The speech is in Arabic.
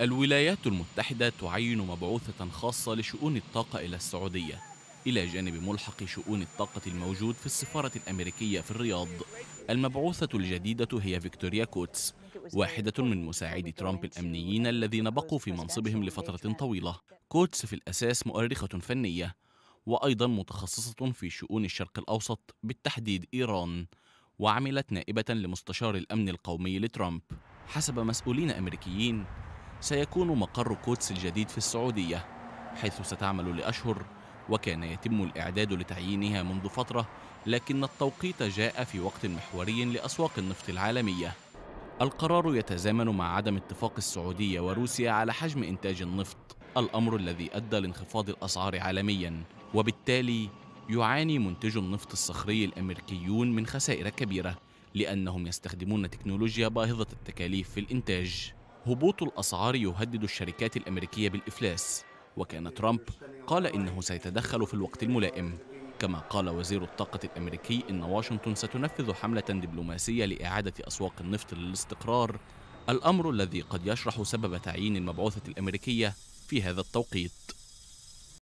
الولايات المتحدة تعين مبعوثة خاصة لشؤون الطاقة إلى السعودية إلى جانب ملحق شؤون الطاقة الموجود في السفارة الأمريكية في الرياض المبعوثة الجديدة هي فيكتوريا كوتس واحدة من مساعدي ترامب الأمنيين الذين بقوا في منصبهم لفترة طويلة كوتس في الأساس مؤرخة فنية وأيضا متخصصة في شؤون الشرق الأوسط بالتحديد إيران وعملت نائبة لمستشار الأمن القومي لترامب حسب مسؤولين أمريكيين سيكون مقر كوتس الجديد في السعودية حيث ستعمل لأشهر وكان يتم الإعداد لتعيينها منذ فترة لكن التوقيت جاء في وقت محوري لأسواق النفط العالمية القرار يتزامن مع عدم اتفاق السعودية وروسيا على حجم إنتاج النفط الأمر الذي أدى لانخفاض الأسعار عالميا وبالتالي يعاني منتجو النفط الصخري الأمريكيون من خسائر كبيرة لأنهم يستخدمون تكنولوجيا باهظة التكاليف في الإنتاج هبوط الأسعار يهدد الشركات الأمريكية بالإفلاس وكان ترامب قال إنه سيتدخل في الوقت الملائم كما قال وزير الطاقة الأمريكي إن واشنطن ستنفذ حملة دبلوماسية لإعادة أسواق النفط للاستقرار الأمر الذي قد يشرح سبب تعيين المبعوثة الأمريكية في هذا التوقيت